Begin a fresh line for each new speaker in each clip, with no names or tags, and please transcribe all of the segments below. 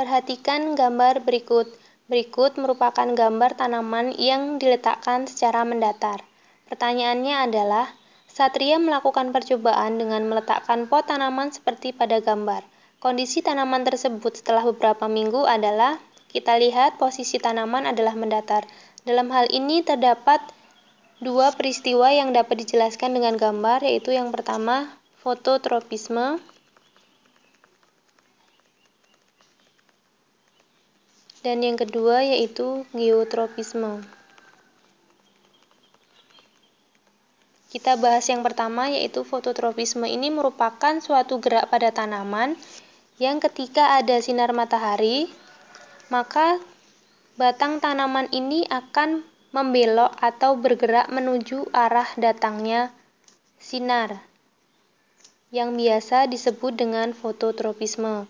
Perhatikan gambar berikut. Berikut merupakan gambar tanaman yang diletakkan secara mendatar. Pertanyaannya adalah, Satria melakukan percobaan dengan meletakkan pot tanaman seperti pada gambar. Kondisi tanaman tersebut setelah beberapa minggu adalah kita lihat posisi tanaman adalah mendatar. Dalam hal ini terdapat dua peristiwa yang dapat dijelaskan dengan gambar yaitu yang pertama fototropisme dan yang kedua yaitu geotropisme. Kita bahas yang pertama yaitu fototropisme. Ini merupakan suatu gerak pada tanaman yang ketika ada sinar matahari, maka batang tanaman ini akan membelok atau bergerak menuju arah datangnya sinar yang biasa disebut dengan fototropisme.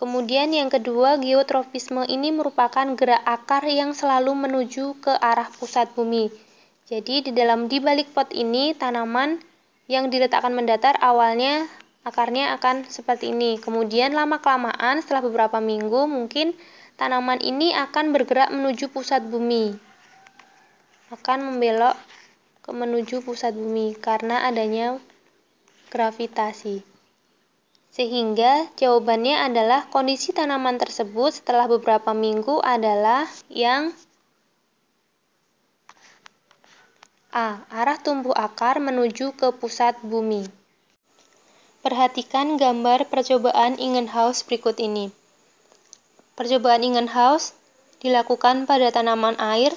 Kemudian yang kedua, geotropisme ini merupakan gerak akar yang selalu menuju ke arah pusat bumi. Jadi di dalam di balik pot ini tanaman yang diletakkan mendatar awalnya akarnya akan seperti ini. Kemudian lama-kelamaan setelah beberapa minggu mungkin tanaman ini akan bergerak menuju pusat bumi. Akan membelok ke menuju pusat bumi karena adanya gravitasi. Sehingga jawabannya adalah kondisi tanaman tersebut setelah beberapa minggu adalah yang A. Arah tumbuh akar menuju ke pusat bumi. Perhatikan gambar percobaan Ingenhaus berikut ini. Percobaan Ingenhaus dilakukan pada tanaman air.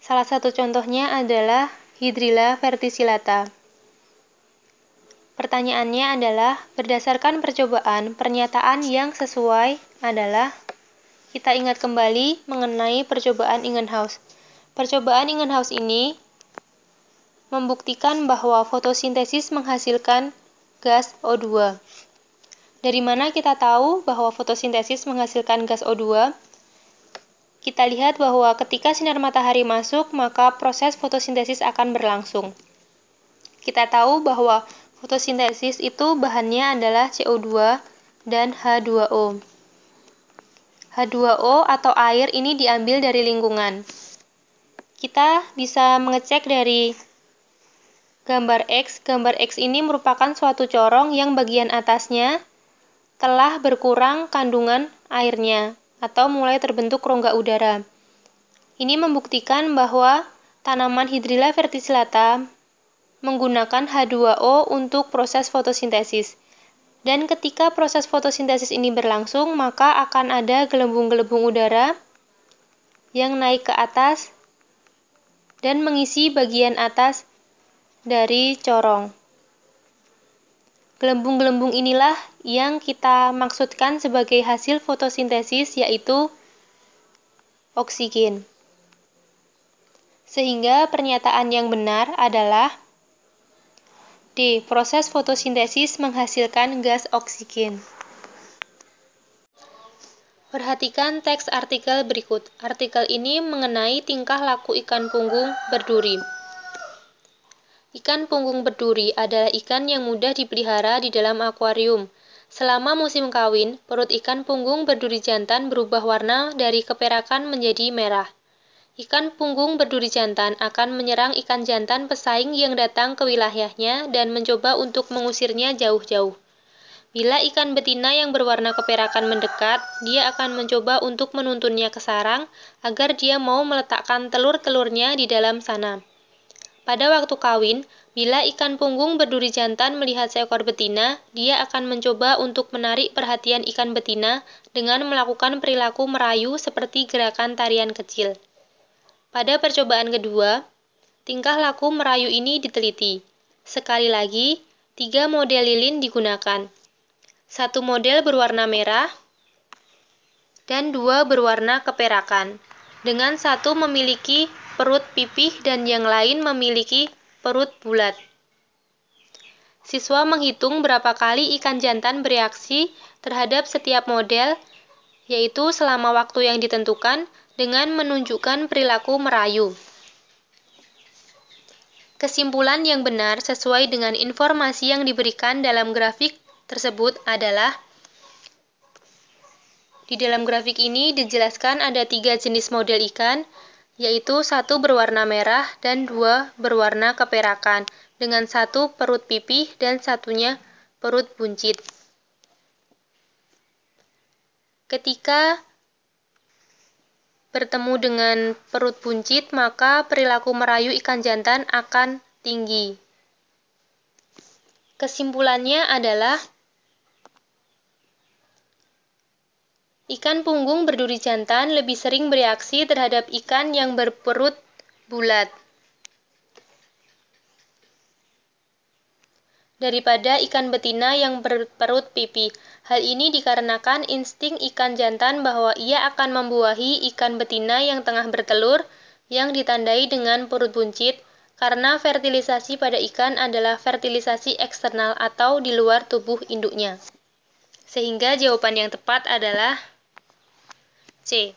Salah satu contohnya adalah Hydrilla verticillata. Pertanyaannya adalah, berdasarkan percobaan, pernyataan yang sesuai adalah kita ingat kembali mengenai percobaan Ingenhaus. Percobaan Ingenhaus ini membuktikan bahwa fotosintesis menghasilkan gas O2. Dari mana kita tahu bahwa fotosintesis menghasilkan gas O2? Kita lihat bahwa ketika sinar matahari masuk, maka proses fotosintesis akan berlangsung. Kita tahu bahwa Fotosintesis itu bahannya adalah CO2 dan H2O. H2O atau air ini diambil dari lingkungan. Kita bisa mengecek dari gambar X. Gambar X ini merupakan suatu corong yang bagian atasnya telah berkurang kandungan airnya atau mulai terbentuk rongga udara. Ini membuktikan bahwa tanaman Hydrilla verticillata menggunakan H2O untuk proses fotosintesis. Dan ketika proses fotosintesis ini berlangsung, maka akan ada gelembung-gelembung udara yang naik ke atas dan mengisi bagian atas dari corong. Gelembung-gelembung inilah yang kita maksudkan sebagai hasil fotosintesis yaitu oksigen. Sehingga pernyataan yang benar adalah Proses fotosintesis menghasilkan gas oksigen. Perhatikan teks artikel berikut. Artikel ini mengenai tingkah laku ikan punggung berduri. Ikan punggung berduri adalah ikan yang mudah dipelihara di dalam akuarium. Selama musim kawin, perut ikan punggung berduri jantan berubah warna dari keperakan menjadi merah. Ikan punggung berduri jantan akan menyerang ikan jantan pesaing yang datang ke wilayahnya dan mencoba untuk mengusirnya jauh-jauh. Bila ikan betina yang berwarna keperakan mendekat, dia akan mencoba untuk menuntunnya ke sarang agar dia mau meletakkan telur-telurnya di dalam sana. Pada waktu kawin, bila ikan punggung berduri jantan melihat seekor betina, dia akan mencoba untuk menarik perhatian ikan betina dengan melakukan perilaku merayu seperti gerakan tarian kecil. Pada percobaan kedua, tingkah laku merayu ini diteliti. Sekali lagi, tiga model lilin digunakan. Satu model berwarna merah dan dua berwarna keperakan. Dengan satu memiliki perut pipih dan yang lain memiliki perut bulat. Siswa menghitung berapa kali ikan jantan bereaksi terhadap setiap model, yaitu selama waktu yang ditentukan dengan menunjukkan perilaku merayu. Kesimpulan yang benar sesuai dengan informasi yang diberikan dalam grafik tersebut adalah di dalam grafik ini dijelaskan ada tiga jenis model ikan, yaitu satu berwarna merah dan dua berwarna keperakan, dengan satu perut pipih dan satunya perut buncit. Ketika bertemu dengan perut buncit, maka perilaku merayu ikan jantan akan tinggi. Kesimpulannya adalah ikan punggung berduri jantan lebih sering bereaksi terhadap ikan yang berperut bulat. daripada ikan betina yang berperut pipi. Hal ini dikarenakan insting ikan jantan bahwa ia akan membuahi ikan betina yang tengah bertelur yang ditandai dengan perut buncit karena fertilisasi pada ikan adalah fertilisasi eksternal atau di luar tubuh induknya. Sehingga jawaban yang tepat adalah C.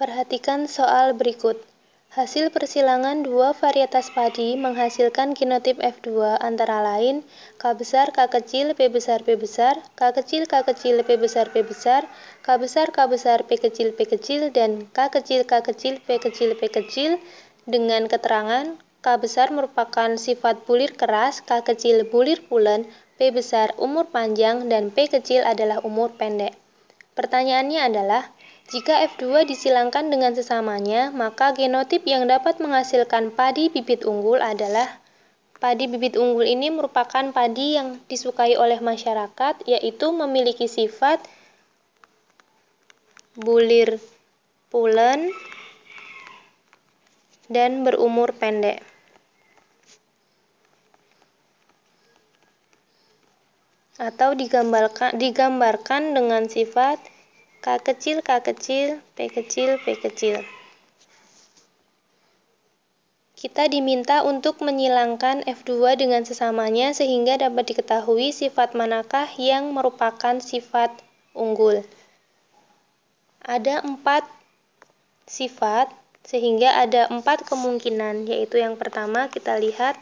Perhatikan soal berikut. Hasil persilangan dua varietas padi menghasilkan genotip F2 antara lain K besar K kecil P besar P besar, K kecil K kecil P besar P besar, K besar K besar P kecil P kecil dan K kecil K kecil P kecil P kecil dengan keterangan K besar merupakan sifat bulir keras, K kecil bulir pulen, P besar umur panjang dan P kecil adalah umur pendek. Pertanyaannya adalah jika F2 disilangkan dengan sesamanya, maka genotip yang dapat menghasilkan padi bibit unggul adalah padi bibit unggul ini merupakan padi yang disukai oleh masyarakat, yaitu memiliki sifat bulir pulen dan berumur pendek. atau digambarkan, digambarkan dengan sifat K kecil, K kecil, P kecil, P kecil. Kita diminta untuk menyilangkan F2 dengan sesamanya sehingga dapat diketahui sifat manakah yang merupakan sifat unggul. Ada empat sifat, sehingga ada empat kemungkinan, yaitu yang pertama kita lihat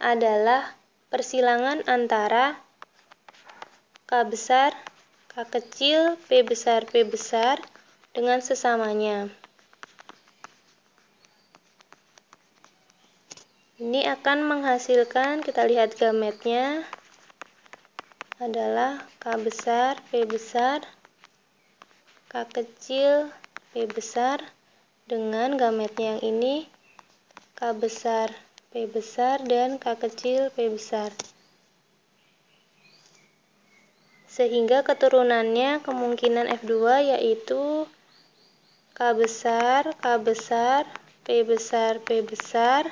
adalah persilangan antara K besar K kecil, P besar, P besar dengan sesamanya. Ini akan menghasilkan, kita lihat gametnya, adalah K besar, P besar, K kecil, P besar, dengan gametnya yang ini, K besar, P besar, dan K kecil, P besar sehingga keturunannya kemungkinan F2 yaitu K besar, K besar, P besar, P besar,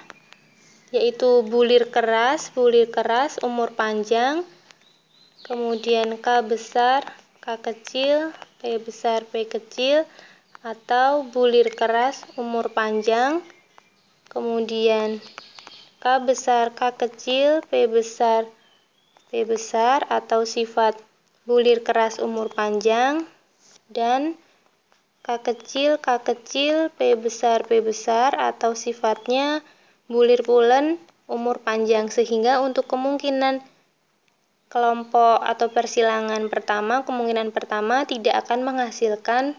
yaitu bulir keras, bulir keras, umur panjang, kemudian K besar, K kecil, P besar, P kecil, atau bulir keras, umur panjang, kemudian K besar, K kecil, P besar, P besar, atau sifat bulir keras umur panjang, dan K kecil, K kecil, P besar, P besar, atau sifatnya bulir pulen umur panjang, sehingga untuk kemungkinan kelompok atau persilangan pertama, kemungkinan pertama tidak akan menghasilkan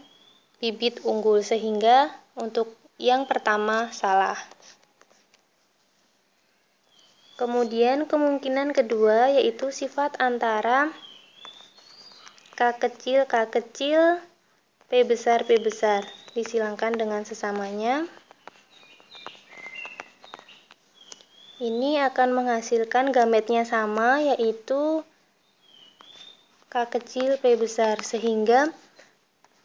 bibit unggul, sehingga untuk yang pertama salah. Kemudian kemungkinan kedua yaitu sifat antara kecil, K kecil, P besar, P besar. Disilangkan dengan sesamanya. Ini akan menghasilkan gametnya sama, yaitu K kecil, P besar. Sehingga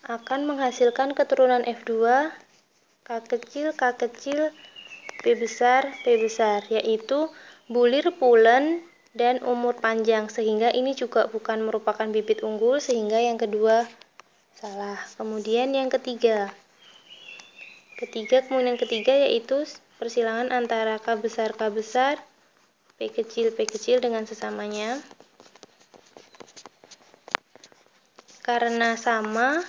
akan menghasilkan keturunan F2, K kecil, K kecil, P besar, P besar. Yaitu bulir pulen dan umur panjang sehingga ini juga bukan merupakan bibit unggul sehingga yang kedua salah. Kemudian yang ketiga. Ketiga kemudian ketiga yaitu persilangan antara K besar K besar P kecil P kecil dengan sesamanya. Karena sama,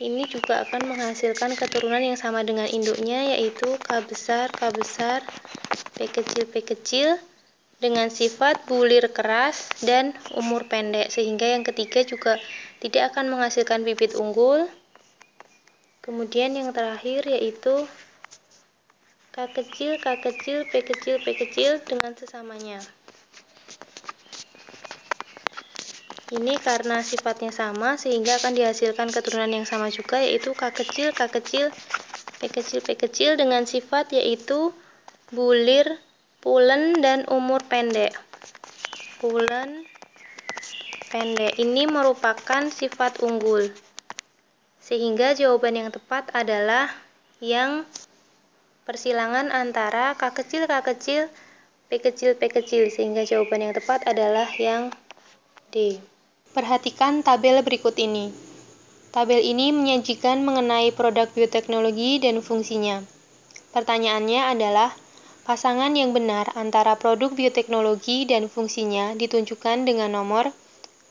ini juga akan menghasilkan keturunan yang sama dengan induknya yaitu K besar K besar P kecil P kecil dengan sifat bulir keras dan umur pendek sehingga yang ketiga juga tidak akan menghasilkan bibit unggul kemudian yang terakhir yaitu K kecil, K kecil, P kecil, P kecil dengan sesamanya ini karena sifatnya sama sehingga akan dihasilkan keturunan yang sama juga yaitu K kecil, K kecil, P kecil, P kecil dengan sifat yaitu bulir pulen dan umur pendek pulen pendek ini merupakan sifat unggul sehingga jawaban yang tepat adalah yang persilangan antara k kecil k kecil p kecil p kecil sehingga jawaban yang tepat adalah yang D perhatikan tabel berikut ini tabel ini menyajikan mengenai produk bioteknologi dan fungsinya pertanyaannya adalah Pasangan yang benar antara produk bioteknologi dan fungsinya ditunjukkan dengan nomor.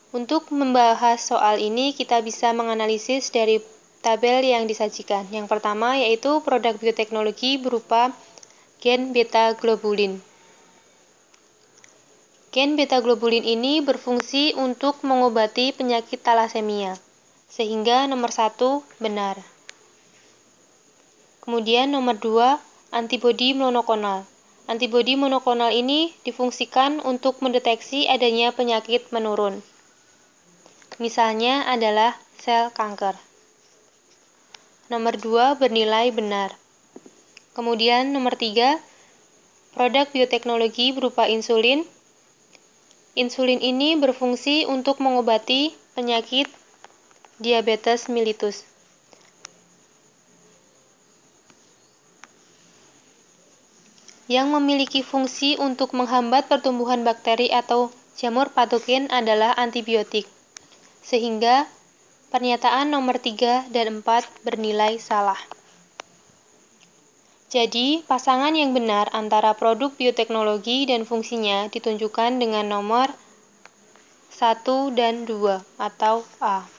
Untuk membahas soal ini, kita bisa menganalisis dari tabel yang disajikan. Yang pertama yaitu produk bioteknologi berupa gen beta globulin. Gen beta globulin ini berfungsi untuk mengobati penyakit talasemia. Sehingga nomor satu benar. Kemudian nomor 2 antibodi monoklonal. Antibodi monoklonal ini difungsikan untuk mendeteksi adanya penyakit menurun. Misalnya adalah sel kanker. Nomor 2 bernilai benar. Kemudian nomor 3 produk bioteknologi berupa insulin. Insulin ini berfungsi untuk mengobati penyakit diabetes mellitus. yang memiliki fungsi untuk menghambat pertumbuhan bakteri atau jamur patogen adalah antibiotik. Sehingga pernyataan nomor 3 dan 4 bernilai salah. Jadi, pasangan yang benar antara produk bioteknologi dan fungsinya ditunjukkan dengan nomor 1 dan 2 atau A.